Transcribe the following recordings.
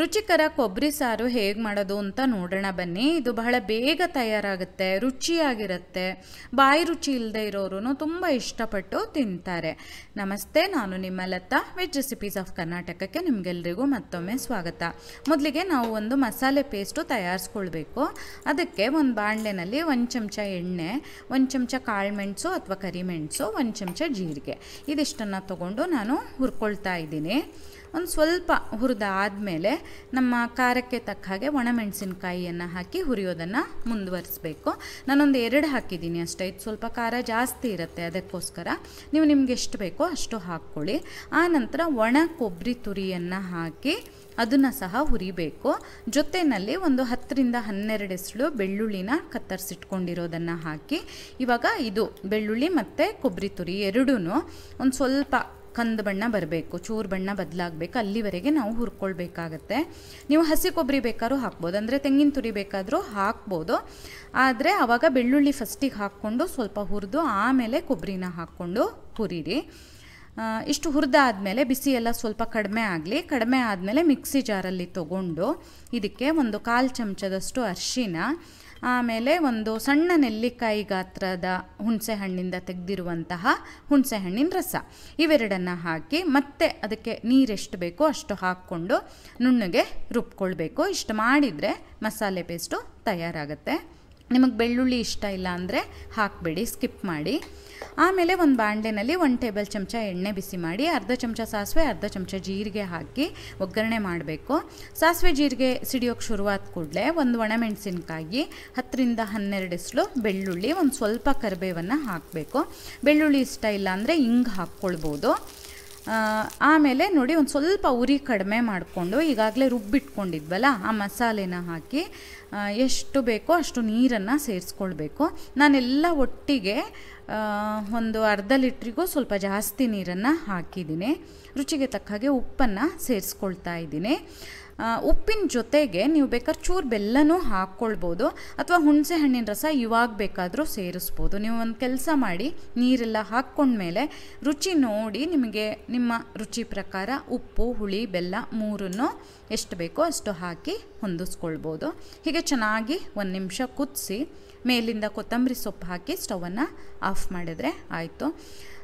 ರುಚಿಕರ ಕೊಬ್ಬರಿ ಸಾರು ಹೇಗೆ ಮಾಡೋದು ಅಂತ ನೋಡೋಣ ಬನ್ನಿ ಇದು ಬಹಳ ಬೇಗ ತಯಾರಾಗುತ್ತೆ ರುಚಿಯಾಗಿರುತ್ತೆ ಬಾಯಿ ರುಚಿ ಇಲ್ಲದೆ ಇರೋರು ತುಂಬ ಇಷ್ಟಪಟ್ಟು ತಿಂತಾರೆ ನಮಸ್ತೆ ನಾನು ನಿಮ್ಮ ಲತಾ ವೆಜ್ ರೆಸಿಪೀಸ್ ಆಫ್ ಕರ್ನಾಟಕಕ್ಕೆ ನಿಮಗೆಲ್ಲರಿಗೂ ಮತ್ತೊಮ್ಮೆ ಸ್ವಾಗತ ಮೊದಲಿಗೆ ನಾವು ಒಂದು ಮಸಾಲೆ ಪೇಸ್ಟು ತಯಾರಿಸ್ಕೊಳ್ಬೇಕು ಅದಕ್ಕೆ ಒಂದು ಬಾಣಲೆನಲ್ಲಿ ಒಂದು ಚಮಚ ಎಣ್ಣೆ ಒಂದು ಚಮಚ ಕಾಳುಮೆಣಸು ಅಥವಾ ಕರಿಮೆಣಸು ಒಂದು ಚಮಚ ಜೀರಿಗೆ ಇದಿಷ್ಟನ್ನು ತಗೊಂಡು ನಾನು ಹುರ್ಕೊಳ್ತಾ ಇದ್ದೀನಿ ಒಂದು ಸ್ವಲ್ಪ ಹುರಿದಾದ ಮೇಲೆ ನಮ್ಮ ಖಾರಕ್ಕೆ ತಕ್ಕ ಹಾಗೆ ಒಣಮೆಣಸಿನಕಾಯಿಯನ್ನು ಹಾಕಿ ಹುರಿಯೋದನ್ನು ಮುಂದುವರಿಸಬೇಕು ನಾನೊಂದು ಎರಡು ಹಾಕಿದ್ದೀನಿ ಅಷ್ಟೇ ಇದು ಸ್ವಲ್ಪ ಖಾರ ಜಾಸ್ತಿ ಇರುತ್ತೆ ಅದಕ್ಕೋಸ್ಕರ ನೀವು ನಿಮ್ಗೆ ಎಷ್ಟು ಬೇಕೋ ಅಷ್ಟು ಹಾಕ್ಕೊಳ್ಳಿ ಆ ನಂತರ ಒಣ ಕೊಬ್ಬರಿ ತುರಿಯನ್ನು ಹಾಕಿ ಅದನ್ನು ಸಹ ಹುರಿಬೇಕು ಜೊತೆಯಲ್ಲಿ ಒಂದು ಹತ್ತರಿಂದ ಹನ್ನೆರಡು ಹೆಸಳು ಬೆಳ್ಳುಳ್ಳಿನ ಕತ್ತರಿಸಿಟ್ಕೊಂಡಿರೋದನ್ನು ಹಾಕಿ ಇವಾಗ ಇದು ಬೆಳ್ಳುಳ್ಳಿ ಮತ್ತು ಕೊಬ್ಬರಿ ತುರಿ ಎರಡೂ ಒಂದು ಸ್ವಲ್ಪ ಕಂದು ಬಣ್ಣ ಬರಬೇಕು ಚೂರು ಬಣ್ಣ ಬದಲಾಗಬೇಕು ಅಲ್ಲಿವರೆಗೆ ನಾವು ಹುರ್ಕೊಳ್ಬೇಕಾಗತ್ತೆ ನೀವು ಹಸಿ ಕೊಬ್ಬರಿ ಬೇಕಾದ್ರೂ ಹಾಕ್ಬೋದು ಅಂದರೆ ತೆಂಗಿನ ತುರಿ ಬೇಕಾದರೂ ಹಾಕ್ಬೋದು ಆದರೆ ಆವಾಗ ಬೆಳ್ಳುಳ್ಳಿ ಫಸ್ಟಿಗೆ ಹಾಕ್ಕೊಂಡು ಸ್ವಲ್ಪ ಹುರಿದು ಆಮೇಲೆ ಕೊಬ್ಬರಿನ ಹಾಕ್ಕೊಂಡು ಹುರಿರಿ ಇಷ್ಟು ಹುರಿದಾದಮೇಲೆ ಬಿಸಿ ಎಲ್ಲ ಸ್ವಲ್ಪ ಕಡಿಮೆ ಆಗಲಿ ಕಡಿಮೆ ಆದಮೇಲೆ ಮಿಕ್ಸಿ ಜಾರಲ್ಲಿ ತೊಗೊಂಡು ಇದಕ್ಕೆ ಒಂದು ಕಾಲು ಚಮಚದಷ್ಟು ಅರಿಶಿನ ಆಮೇಲೆ ಒಂದು ಸಣ್ಣ ನೆಲ್ಲಿಕಾಯಿ ಗಾತ್ರದ ಹುಣಸೆ ಹಣ್ಣಿಂದ ತೆಗೆದಿರುವಂತಹ ಹುಣಸೆ ಹಣ್ಣಿನ ರಸ ಇವೆರಡನ್ನು ಹಾಕಿ ಮತ್ತೆ ಅದಕ್ಕೆ ನೀರೆಷ್ಟು ಬೇಕೋ ಅಷ್ಟು ಹಾಕ್ಕೊಂಡು ನುಣ್ಣಗೆ ರುಬ್ಕೊಳ್ಬೇಕು ಇಷ್ಟು ಮಾಡಿದರೆ ಮಸಾಲೆ ಪೇಸ್ಟು ತಯಾರಾಗುತ್ತೆ ನಿಮಗೆ ಬೆಳ್ಳುಳ್ಳಿ ಇಷ್ಟ ಇಲ್ಲ ಅಂದರೆ ಹಾಕಬೇಡಿ ಸ್ಕಿಪ್ ಮಾಡಿ ಆಮೇಲೆ ಒಂದು ಬಾಂಡೆನಲ್ಲಿ ಒಂದು ಟೇಬಲ್ ಚಮಚ ಎಣ್ಣೆ ಬಿಸಿ ಮಾಡಿ ಅರ್ಧ ಚಮಚ ಸಾಸಿವೆ ಅರ್ಧ ಚಮಚ ಜೀರಿಗೆ ಹಾಕಿ ಒಗ್ಗರಣೆ ಮಾಡಬೇಕು ಸಾಸಿವೆ ಜೀರಿಗೆ ಸಿಡಿಯೋಕ್ಕೆ ಶುರುವಾದ ಕೂಡಲೇ ಒಂದು ಒಣಮೆಣಸಿನ್ಕಾಯಿ ಹತ್ತರಿಂದ ಎಸಳು ಬೆಳ್ಳುಳ್ಳಿ ಒಂದು ಸ್ವಲ್ಪ ಕರಿಬೇವನ್ನು ಹಾಕಬೇಕು ಬೆಳ್ಳುಳ್ಳಿ ಇಷ್ಟ ಇಲ್ಲ ಅಂದರೆ ಹಿಂಗೆ ಹಾಕ್ಕೊಳ್ಬೋದು ಆಮೇಲೆ ನೋಡಿ ಒಂದು ಸ್ವಲ್ಪ ಉರಿ ಕಡಿಮೆ ಮಾಡಿಕೊಂಡು ಈಗಾಗಲೇ ರುಬ್ಬಿಟ್ಕೊಂಡಿದ್ವಲ್ಲ ಆ ಮಸಾಲೆನ ಹಾಕಿ ಎಷ್ಟು ಬೇಕೋ ಅಷ್ಟು ನೀರನ್ನು ಸೇರಿಸ್ಕೊಳ್ಬೇಕು ನಾನೆಲ್ಲ ಒಟ್ಟಿಗೆ ಒಂದು ಅರ್ಧ ಲೀಟ್ರಿಗೂ ಸ್ವಲ್ಪ ಜಾಸ್ತಿ ನೀರನ್ನು ಹಾಕಿದ್ದೀನಿ ರುಚಿಗೆ ತಕ್ಕ ಹಾಗೆ ಉಪ್ಪನ್ನು ಸೇರಿಸ್ಕೊಳ್ತಾ ಇದ್ದೀನಿ ಉಪ್ಪಿನ ಜೊತೆಗೆ ನೀವು ಬೇಕಾದ್ರೆ ಚೂರು ಬೆಲ್ಲನೂ ಹಾಕ್ಕೊಳ್ಬೋದು ಅಥವಾ ಹುಣಸೆ ಹಣ್ಣಿನ ರಸ ಇವಾಗ ಬೇಕಾದರೂ ಸೇರಿಸ್ಬೋದು ನೀವು ಒಂದು ಕೆಲಸ ಮಾಡಿ ನೀರೆಲ್ಲ ಹಾಕ್ಕೊಂಡ್ಮೇಲೆ ರುಚಿ ನೋಡಿ ನಿಮಗೆ ನಿಮ್ಮ ರುಚಿ ಪ್ರಕಾರ ಉಪ್ಪು ಹುಳಿ ಬೆಲ್ಲ ಮೂರನ್ನು ಎಷ್ಟು ಬೇಕೋ ಅಷ್ಟು ಹಾಕಿ ಹೊಂದಿಸ್ಕೊಳ್ಬೋದು ಹೀಗೆ ಚೆನ್ನಾಗಿ ಒಂದು ನಿಮಿಷ ಕುದಿಸಿ ಮೇಲಿಂದ ಕೊತ್ತಂಬರಿ ಸೊಪ್ಪು ಹಾಕಿ ಸ್ಟವನ್ನು ಆಫ್ ಮಾಡಿದರೆ ಆಯಿತು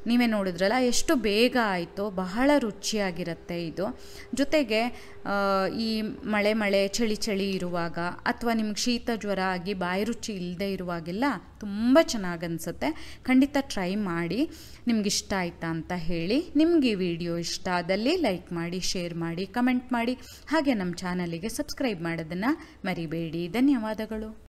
ನೀವೇ ನೋಡಿದ್ರಲ್ಲ ಎಷ್ಟು ಬೇಗ ಆಯಿತು ಬಹಳ ರುಚಿಯಾಗಿರುತ್ತೆ ಇದು ಜೊತೆಗೆ ಈ ಮಳೆ ಮಳೆ ಚಳಿ ಚಳಿ ಇರುವಾಗ ಅಥವಾ ನಿಮ್ಗೆ ಶೀತ ಜ್ವರ ಆಗಿ ಬಾಯಿ ರುಚಿ ಇಲ್ಲದೆ ಇರುವಾಗೆಲ್ಲ ತುಂಬ ಚೆನ್ನಾಗಿ ಅನಿಸುತ್ತೆ ಖಂಡಿತ ಟ್ರೈ ಮಾಡಿ ನಿಮ್ಗೆ ಇಷ್ಟ ಆಯಿತಾ ಅಂತ ಹೇಳಿ ನಿಮಗೆ ಈ ವಿಡಿಯೋ ಇಷ್ಟ ಆದಲ್ಲಿ ಲೈಕ್ ಮಾಡಿ ಶೇರ್ ಮಾಡಿ ಕಮೆಂಟ್ ಮಾಡಿ ಹಾಗೆ ನಮ್ಮ ಚಾನಲಿಗೆ ಸಬ್ಸ್ಕ್ರೈಬ್ ಮಾಡೋದನ್ನು ಮರಿಬೇಡಿ ಧನ್ಯವಾದಗಳು